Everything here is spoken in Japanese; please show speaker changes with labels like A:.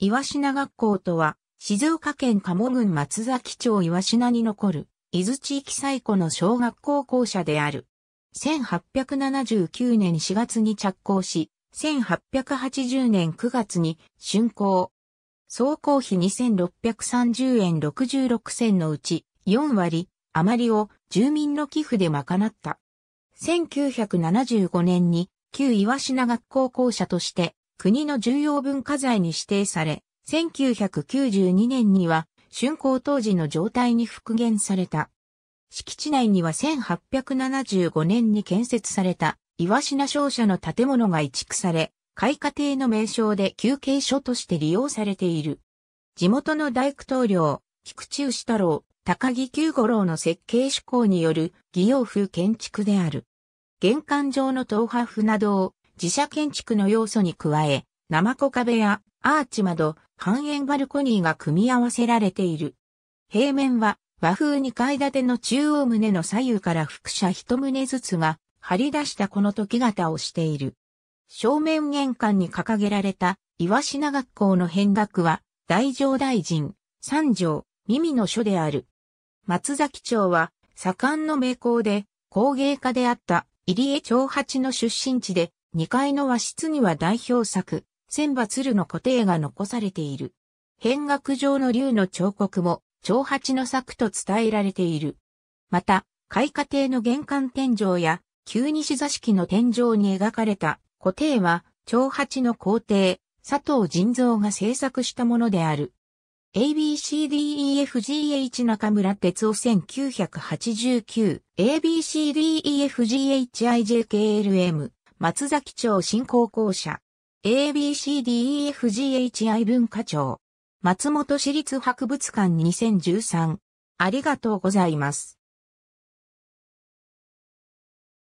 A: 岩品学校とは、静岡県鴨郡松崎町岩品に残る、伊豆地域最古の小学校校舎である。1879年4月に着工し、1880年9月に竣工。総工費2630円66銭のうち4割余りを住民の寄付で賄った。1975年に旧岩品学校校舎として国の重要文化財に指定され、1992年には竣工当時の状態に復元された。敷地内には1875年に建設された岩品商社の建物が移築され、開花亭の名称で休憩所として利用されている。地元の大工棟梁、菊池牛太郎、高木久五郎の設計志向による義用風建築である。玄関上の東波船堂、自社建築の要素に加え、生子壁やアーチ窓、半円バルコニーが組み合わせられている。平面は和風2階建ての中央棟の左右から複写一棟ずつが張り出したこの時型をしている。正面玄関に掲げられた岩品学校の変額は大乗大臣、三条、耳の書である。松崎町は左官の名工で工芸家であった入江長八の出身地で2階の和室には代表作、千羽鶴の固定が残されている。変額上の竜の彫刻も、長八の作と伝えられている。また、開花亭の玄関天井や、旧西座敷の天井に描かれた、固定は、長八の皇帝、佐藤仁蔵が制作したものである。ABCDEFGH 中村哲夫1989 ABCDEFGHIJKLM 松崎町新高校舎、ABCDEFGHI 文化庁、松本市立博物館2013。ありがとうございます。